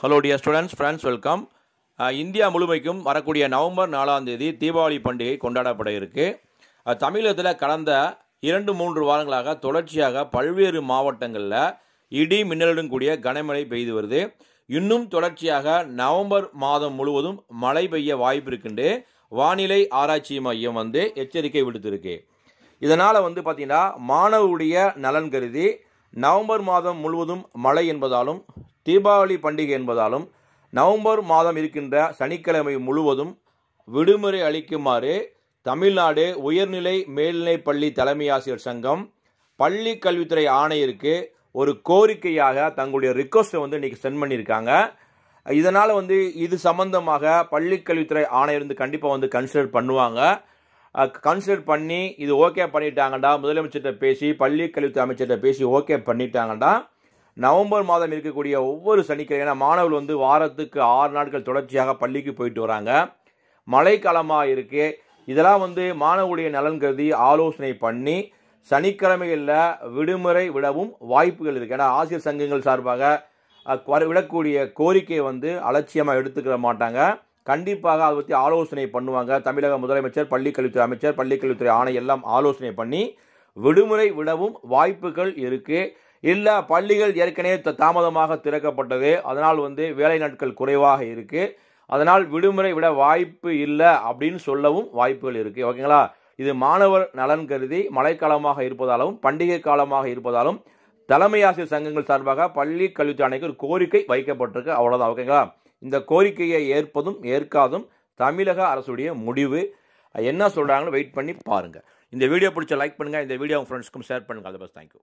hello dear students friends welcome India முழுமைக்கும் வரக்கூடிய November நாலாம் தேதி தீபாவளி பண்டிகை கொண்டாடப்பட இருக்குது uh, தமிழகத்தில் கடந்த இரண்டு மூன்று வாரங்களாக தொடர்ச்சியாக பல்வேறு மாவட்டங்களில் இடி மின்னலுடன் கூடிய கனமழை பெய்து வருது இன்னும் தொடர்ச்சியாக நவம்பர் மாதம் முழுவதும் மழை பெய்ய வாய்ப்பு இருக்குண்டு வானிலை ஆராய்ச்சி மையம் வந்து எச்சரிக்கை விடுத்திருக்கு இதனால் வந்து பார்த்திங்கன்னா மாணவருடைய நலன் கருதி நவம்பர் மாதம் முழுவதும் மழை என்பதாலும் தீபாவளி பண்டிகை என்பதாலும் நவம்பர் மாதம் இருக்கின்ற சனிக்கிழமை முழுவதும் விடுமுறை அளிக்குமாறு தமிழ்நாடு உயர்நிலை மேல்நிலைப் பள்ளி தலைமையாசிரியர் சங்கம் பள்ளி கல்வித்துறை ஆணையருக்கு ஒரு கோரிக்கையாக தங்களுடைய ரிக்வஸ்ட்டை வந்து இன்றைக்கி சென்ட் பண்ணியிருக்காங்க இதனால் வந்து இது சம்பந்தமாக பள்ளிக்கல்வித்துறை ஆணையர் வந்து கண்டிப்பாக வந்து கன்சிடர் பண்ணுவாங்க கன்சிடர் பண்ணி இது ஓகே பண்ணிட்டாங்கடா முதலமைச்சர்கிட்ட பேசி பள்ளி கல்வித்துறை அமைச்சர்கிட்ட பேசி ஓகே பண்ணிட்டாங்கடா நவம்பர் மாதம் இருக்கக்கூடிய ஒவ்வொரு சனிக்கிழமை ஏன்னா மாணவர்கள் வந்து வாரத்துக்கு ஆறு நாட்கள் தொடர்ச்சியாக பள்ளிக்கு போயிட்டு வராங்க மழைக்காலமாக இருக்கு இதெல்லாம் வந்து மாணவர்களுடைய நலன் கருதி ஆலோசனை பண்ணி சனிக்கிழமைகளில் விடுமுறை விடவும் வாய்ப்புகள் இருக்குது ஏன்னா ஆசிரியர் சங்கங்கள் சார்பாக விடக்கூடிய கோரிக்கையை வந்து அலட்சியமாக எடுத்துக்கிற மாட்டாங்க கண்டிப்பாக அதை பற்றி ஆலோசனை பண்ணுவாங்க தமிழக முதலமைச்சர் பள்ளிக்கல்வித்துறை அமைச்சர் பள்ளிக்கல்வித்துறை ஆணையெல்லாம் ஆலோசனை பண்ணி விடுமுறை விடவும் வாய்ப்புகள் இருக்குது இல்லை பள்ளிகள் ஏற்கனவே தாமதமாக திறக்கப்பட்டது அதனால் வந்து வேலை நாட்கள் குறைவாக இருக்குது அதனால் விடுமுறை விட வாய்ப்பு இல்லை அப்படின்னு சொல்லவும் வாய்ப்புகள் இருக்குது ஓகேங்களா இது மாணவர் நலன் கருதி மழைக்காலமாக இருப்பதாலும் பண்டிகை காலமாக இருப்பதாலும் தலைமை ஆசிரியர் சங்கங்கள் சார்பாக பள்ளி கல்வித்துறை ஒரு கோரிக்கை வைக்கப்பட்டிருக்கு அவ்வளோதான் ஓகேங்களா இந்த கோரிக்கையை ஏற்பதும் ஏற்காதும் தமிழக அரசுடைய முடிவு என்ன சொல்கிறாங்கன்னு வெயிட் பண்ணி பாருங்கள் இந்த வீடியோ பிடிச்ச லைக் பண்ணுங்கள் இந்த வீடியோ உங்கள் ஃப்ரெண்ட்ஸ்க்கும் ஷேர் பண்ணுங்கள் அது பஸ் தேங்க்யூ